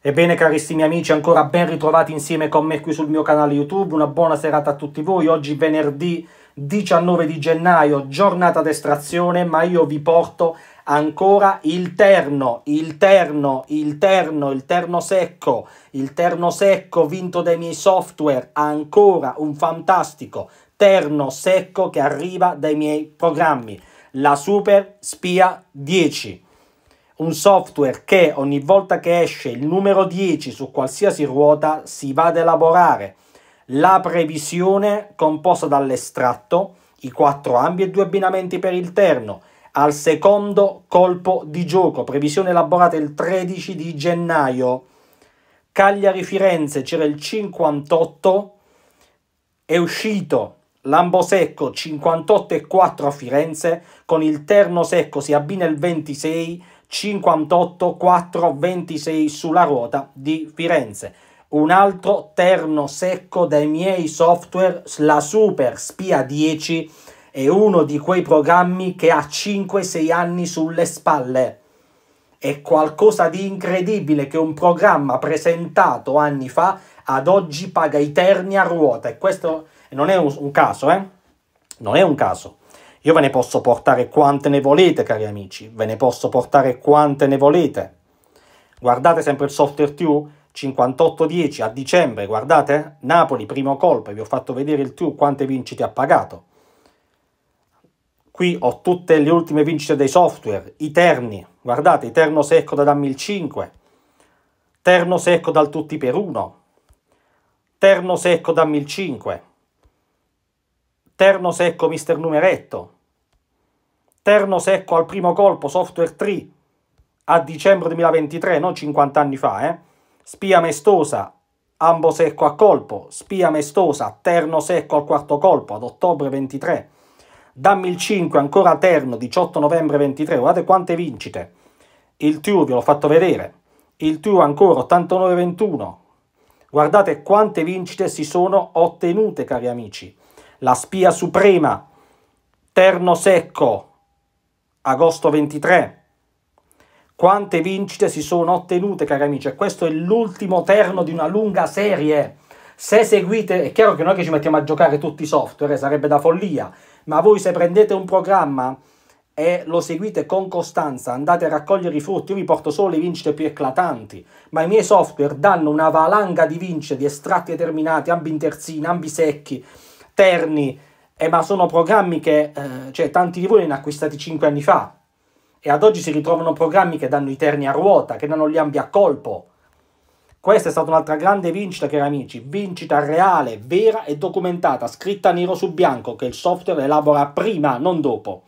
Ebbene carissimi amici, ancora ben ritrovati insieme con me qui sul mio canale YouTube, una buona serata a tutti voi, oggi venerdì 19 di gennaio, giornata d'estrazione, ma io vi porto ancora il terno, il terno, il terno, il terno secco, il terno secco vinto dai miei software, ancora un fantastico terno secco che arriva dai miei programmi, la Super Spia 10 un software che ogni volta che esce il numero 10 su qualsiasi ruota si va ad elaborare la previsione composta dall'estratto, i quattro ambi e due abbinamenti per il terno, al secondo colpo di gioco, previsione elaborata il 13 di gennaio. Cagliari-Firenze c'era il 58, è uscito Lambosecco 58 e 4 a Firenze, con il terno secco si abbina il 26, 58 426 sulla ruota di Firenze. Un altro terno secco dai miei software, la Super Spia 10, è uno di quei programmi che ha 5-6 anni sulle spalle. È qualcosa di incredibile che un programma presentato anni fa ad oggi paga i terni a ruota e questo non è un, caso, eh? Non è un caso. Io ve ne posso portare quante ne volete, cari amici, ve ne posso portare quante ne volete. Guardate sempre il software TU 5810 a dicembre, guardate, Napoli, primo colpo, vi ho fatto vedere il TU quante vincite ha pagato. Qui ho tutte le ultime vincite dei software, i terni, guardate, terno secco da dammi terno secco dal tutti per uno, terno secco da il Terno secco mister numeretto. Terno secco al primo colpo software 3 a dicembre 2023, non 50 anni fa, eh. Spia mestosa, ambo secco a colpo, spia mestosa, terno secco al quarto colpo ad ottobre 23. Dammi il 5 ancora terno 18 novembre 23. Guardate quante vincite. Il TU ve l'ho fatto vedere. Il TU ancora 89 21. Guardate quante vincite si sono ottenute, cari amici. La spia suprema, Terno secco, agosto 23. Quante vincite si sono ottenute, cari amici? E questo è l'ultimo terno di una lunga serie. Se seguite, è chiaro che noi che ci mettiamo a giocare tutti i software, eh, sarebbe da follia, ma voi se prendete un programma e lo seguite con costanza, andate a raccogliere i frutti, io vi porto solo le vincite più eclatanti, ma i miei software danno una valanga di vincite, di estratti determinati, ambi in terzina, ambi secchi, Terni, eh, ma sono programmi che eh, cioè, tanti di voi ne hanno acquistati 5 anni fa e ad oggi si ritrovano programmi che danno i terni a ruota, che danno gli ambi a colpo. Questa è stata un'altra grande vincita, cari amici, vincita reale, vera e documentata, scritta nero su bianco, che il software elabora prima, non dopo.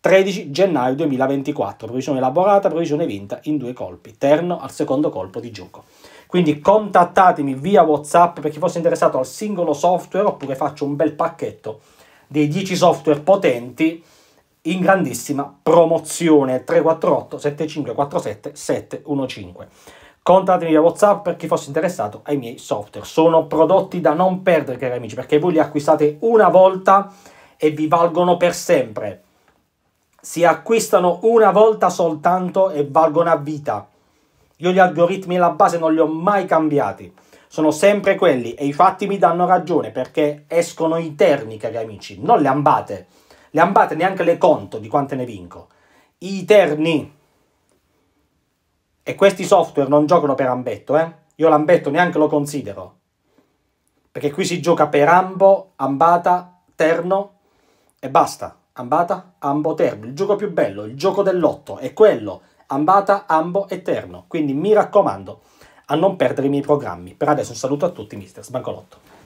13 gennaio 2024, Provisione elaborata, provisione vinta in due colpi, terno al secondo colpo di gioco. Quindi contattatemi via WhatsApp per chi fosse interessato al singolo software oppure faccio un bel pacchetto dei 10 software potenti in grandissima promozione 348 7547 715. contattatemi via WhatsApp per chi fosse interessato ai miei software. Sono prodotti da non perdere, cari amici, perché voi li acquistate una volta e vi valgono per sempre. Si acquistano una volta soltanto e valgono a vita. Io gli algoritmi alla base non li ho mai cambiati. Sono sempre quelli e i fatti mi danno ragione perché escono i terni, cari amici, non le ambate. Le ambate neanche le conto di quante ne vinco. I terni. E questi software non giocano per ambetto, eh? Io l'ambetto neanche lo considero. Perché qui si gioca per ambo, ambata, terno e basta. Ambata, ambo, terno. Il gioco più bello, il gioco dell'otto, è quello ambata, ambo eterno. Quindi mi raccomando a non perdere i miei programmi. Per adesso un saluto a tutti, mister Sbancolotto.